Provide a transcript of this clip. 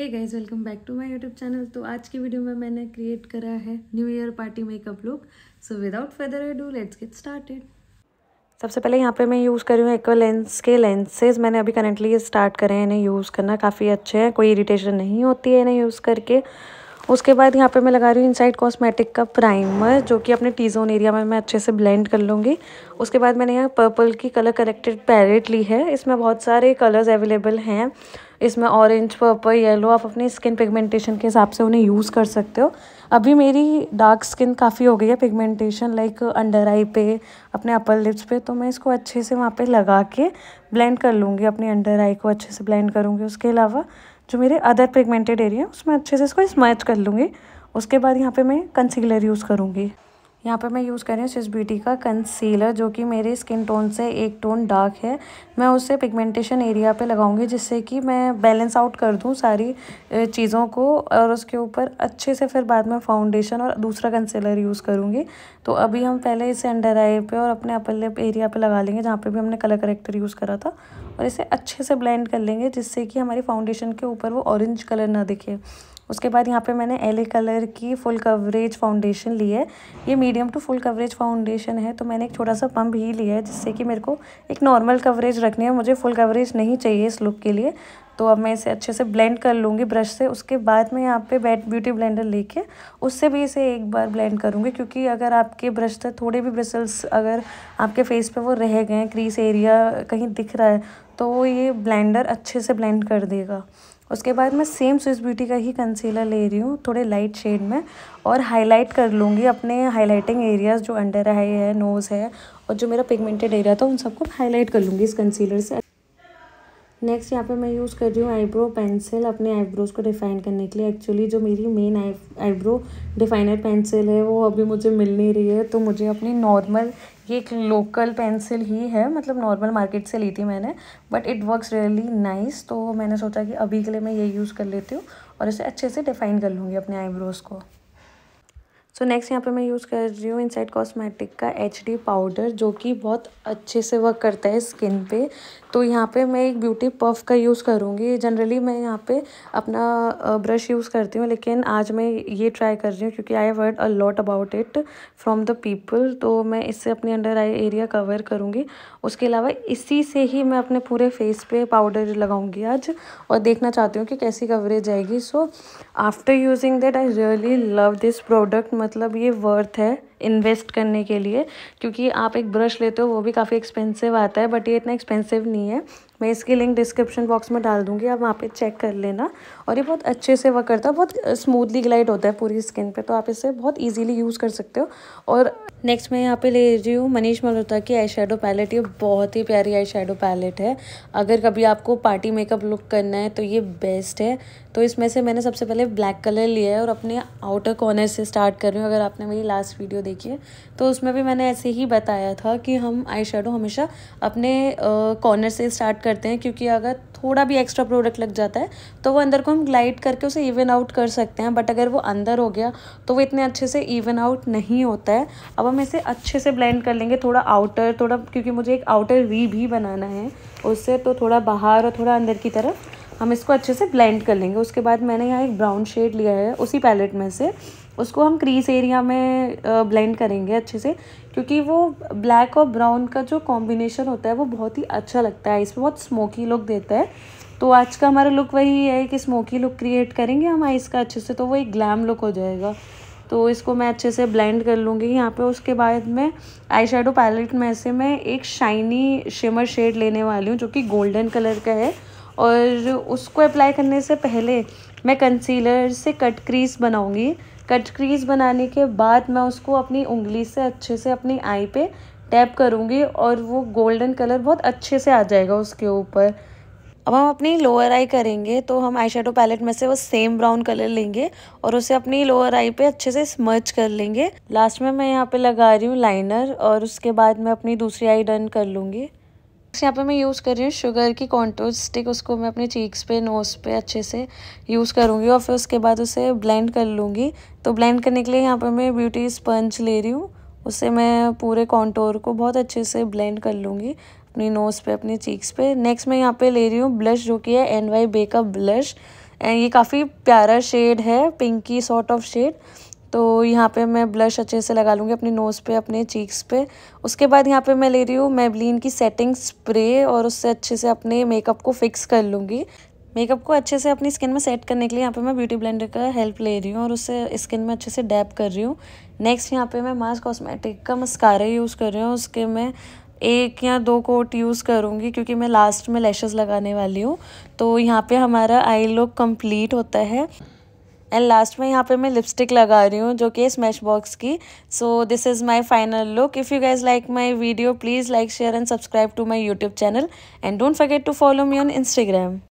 hey guys welcome back to my YouTube channel तो आज की वीडियो में मैंने क्रिएट करा है new year party makeup look so without further ado let's get started सबसे पहले यहाँ पे मैं यूज़ कर रही हूँ एक्वा लेंस के लेंसेज मैंने अभी करेंटली स्टार्ट करे हैं इन्हें यूज़ करना काफ़ी अच्छे हैं कोई इरीटेशन नहीं होती है इन्हें यूज़ करके उसके बाद यहाँ पे मैं लगा रही हूँ इनसाइड कॉस्मेटिक का प्राइमर जो कि अपने टी जोन एरिया में मैं अच्छे से ब्लेंड कर लूँगी उसके बाद मैंने यहाँ पर्पल की कलर करेक्टेड पैरेट ली है इसमें बहुत सारे कलर्स अवेलेबल हैं इसमें ऑरेंज पर्पल येलो आप अपनी स्किन पिगमेंटेशन के हिसाब से उन्हें यूज़ कर सकते हो अभी मेरी डार्क स्किन काफ़ी हो गई है पिगमेंटेशन लाइक अंडर आई पे अपने अपर लिप्स पे तो मैं इसको अच्छे से वहाँ पे लगा के ब्लेंड कर लूँगी अपने अंडर आई को अच्छे से ब्लेंड करूँगी उसके अलावा जो मेरे अदर पिगमेंटेड एरिया है उसमें अच्छे से इसको स्मैच कर लूँगी उसके बाद यहाँ पे मैं कंसीलर यूज़ करूँगी यहाँ पे मैं यूज़ कर रही हूँ सिस ब्यूटी का कंसीलर जो कि मेरे स्किन टोन से एक टोन डार्क है मैं उसे पिगमेंटेशन एरिया पे लगाऊंगी जिससे कि मैं बैलेंस आउट कर दूँ सारी चीज़ों को और उसके ऊपर अच्छे से फिर बाद में फाउंडेशन और दूसरा कंसीलर यूज़ करूँगी तो अभी हम पहले इसे अंडर आई पे और अपने अपर लिप एरिया पर लगा लेंगे जहाँ पर भी हमने कलर करेक्टर यूज़ करा था और इसे अच्छे से ब्लेंड कर लेंगे जिससे कि हमारी फाउंडेशन के ऊपर वो ऑरेंज कलर ना दिखे उसके बाद यहाँ पे मैंने एले कलर की फुल कवरेज फाउंडेशन ली है ये medium to full coverage foundation है तो मैंने एक छोटा सा पम्प ही लिया है जिससे कि मेरे को एक नॉर्मल कवरेज रखनी है मुझे फुल कवरेज नहीं चाहिए इस लुक के लिए तो अब मैं इसे अच्छे से ब्लेंड कर लूँगी ब्रश से उसके बाद मैं यहाँ पे बैट ब्यूटी ब्लेंडर लेके उससे भी इसे एक बार ब्लेंड करूँगी क्योंकि अगर आपके ब्रश से थोड़े भी ब्रिसल्स अगर आपके फेस पे वो रह गए क्रीस एरिया कहीं दिख रहा है तो ये ब्लेंडर अच्छे से ब्लेंड कर देगा उसके बाद मैं सेम स्विस ब्यूटी का ही कंसीलर ले रही हूँ थोड़े लाइट शेड में और हाईलाइट कर लूँगी अपने हाईलाइटिंग एरियाज़ जो अंडर आई है नोज़ है और जो मेरा पिगमेंटेड एरिया था उन सबको हाईलाइट कर लूँगी इस कंसीलर से नेक्स्ट यहाँ पे मैं यूज़ कर रही हूँ आईब्रो पेंसिल अपने आईब्रोज़ को डिफ़ाइन करने के लिए एक्चुअली जो मेरी main eye eyebrow definer pencil है वो अभी मुझे मिल नहीं रही है तो मुझे अपनी नॉर्मल ये एक लोकल पेंसिल ही है मतलब नॉर्मल मार्केट से ली थी मैंने but it works really nice तो मैंने सोचा कि अभी के लिए मैं ये यूज़ कर लेती हूँ और इसे अच्छे से डिफ़ाइन कर लूँगी अपने आईब्रोज़ को सो नेक्स्ट यहाँ पे मैं यूज़ कर रही हूँ इनसाइड कॉस्मेटिक का एच पाउडर जो कि बहुत अच्छे से वर्क करता है स्किन पे तो यहाँ पे मैं एक ब्यूटी पफ का यूज़ करूँगी जनरली मैं यहाँ पे अपना ब्रश यूज़ करती हूँ लेकिन आज मैं ये ट्राई कर रही हूँ क्योंकि I heard a lot about it from the people तो मैं इससे अपने अंडर आई एरिया कवर करूँगी उसके अलावा इसी से ही मैं अपने पूरे फेस पे पाउडर लगाऊँगी आज और देखना चाहती हूँ कि कैसी कवरेज आएगी so after using that I really love this product मतलब ये वर्थ है इन्वेस्ट करने के लिए क्योंकि आप एक ब्रश लेते हो वो भी काफ़ी एक्सपेंसिव आता है बट ये इतना एक्सपेंसिव नहीं है मैं इसकी लिंक डिस्क्रिप्शन बॉक्स में डाल दूँगी आप वहाँ पे चेक कर लेना और ये बहुत अच्छे से वर्क करता है बहुत स्मूथली ग्लाइड होता है पूरी स्किन पे तो आप इसे बहुत ईजिली यूज़ कर सकते हो और नेक्स्ट मैं यहाँ पे ले रही हूँ मनीष मल्होत्रा की आई शेडो पैलेट ये बहुत ही प्यारी आई शेडो पैलेट है अगर कभी आपको पार्टी मेकअप लुक करना है तो ये बेस्ट है तो इसमें से मैंने सबसे पहले ब्लैक कलर लिया है और अपने आउटर कॉर्नर से स्टार्ट कर रही हूँ अगर आपने मेरी लास्ट वीडियो देखी है तो उसमें भी मैंने ऐसे ही बताया था कि हम आई हमेशा अपने कॉर्नर से स्टार्ट कर करते हैं क्योंकि अगर थोड़ा भी एक्स्ट्रा प्रोडक्ट लग जाता है तो वो अंदर को हम ग्लाइड करके उसे इवन आउट कर सकते हैं बट अगर वो अंदर हो गया तो वो इतने अच्छे से इवन आउट नहीं होता है अब हम इसे अच्छे से ब्लेंड कर लेंगे थोड़ा आउटर थोड़ा क्योंकि मुझे एक आउटर वी भी बनाना है उससे तो थोड़ा बाहर और थोड़ा अंदर की तरफ हम इसको अच्छे से ब्लेंड कर लेंगे उसके बाद मैंने यहाँ एक ब्राउन शेड लिया है उसी पैलेट में से उसको हम क्रीस एरिया में ब्लेंड करेंगे अच्छे से क्योंकि वो ब्लैक और ब्राउन का जो कॉम्बिनेशन होता है वो बहुत ही अच्छा लगता है इसमें बहुत स्मोकी लुक देता है तो आज का हमारा लुक वही है कि स्मोकी लुक क्रिएट करेंगे हम आइस का अच्छे से तो वो एक ग्लैम लुक हो जाएगा तो इसको मैं अच्छे से ब्लेंड कर लूँगी यहाँ पे उसके बाद में आई शेडो पैलेट में से मैं एक शाइनी शिमर शेड लेने वाली हूँ जो कि गोल्डन कलर का है और उसको अप्लाई करने से पहले मैं कंसीलर से कट क्रीज बनाऊँगी कट क्रीज बनाने के बाद मैं उसको अपनी उंगली से अच्छे से अपनी आई पे टैप करूँगी और वो गोल्डन कलर बहुत अच्छे से आ जाएगा उसके ऊपर अब हम अपनी लोअर आई करेंगे तो हम आई शेडो पैलेट में से वो सेम ब्राउन कलर लेंगे और उसे अपनी लोअर आई पे अच्छे से स्मर्च कर लेंगे लास्ट में मैं यहाँ पे लगा रही हूँ लाइनर और उसके बाद मैं अपनी दूसरी आई डन कर लूँगी नेक्स्ट यहाँ पे मैं यूज़ कर रही हूँ शुगर की कॉन्टोर स्टिक उसको मैं अपने चीक्स पे नोज़ पे अच्छे से यूज़ करूँगी और फिर उसके बाद उसे ब्लेंड कर लूँगी तो ब्लेंड करने के लिए यहाँ पे मैं ब्यूटी स्पंज ले रही हूँ उससे मैं पूरे कॉन्टोर को बहुत अच्छे से ब्लेंड कर लूँगी अपनी नोज़ पे अपने चीक्स पे नेक्स्ट मैं यहाँ पे ले रही हूँ ब्लश जो कि है N Y bake up blush and ये काफ़ी प्यारा शेड है पिंकी सॉर्ट ऑफ शेड तो यहाँ पे मैं ब्लश अच्छे से लगा लूँगी अपने नोज़ पे अपने चीक्स पे उसके बाद यहाँ पे मैं ले रही हूँ मेबलिन की सेटिंग स्प्रे और उससे अच्छे से अपने मेकअप को फिक्स कर लूँगी मेकअप को अच्छे से अपनी स्किन में सेट करने के लिए यहाँ पे मैं ब्यूटी ब्लेंडर का हेल्प ले रही हूँ और उससे स्किन में अच्छे से डैप कर रही हूँ नेक्स्ट यहाँ पे मैं मास्क कॉस्मेटिक का मस्कारा यूज़ कर रही हूँ उसके मैं एक या दो कोट यूज़ करूँगी क्योंकि मैं लास्ट में लैशेज़ लगाने वाली हूँ तो यहाँ पर हमारा आई लुक कम्प्लीट होता है एंड लास्ट में यहाँ पे मैं लिपस्टिक लगा रही हूँ जो कि स्मैश बॉक्स की so this is my final look if you guys like my video please like share and subscribe to my YouTube channel and don't forget to follow me on Instagram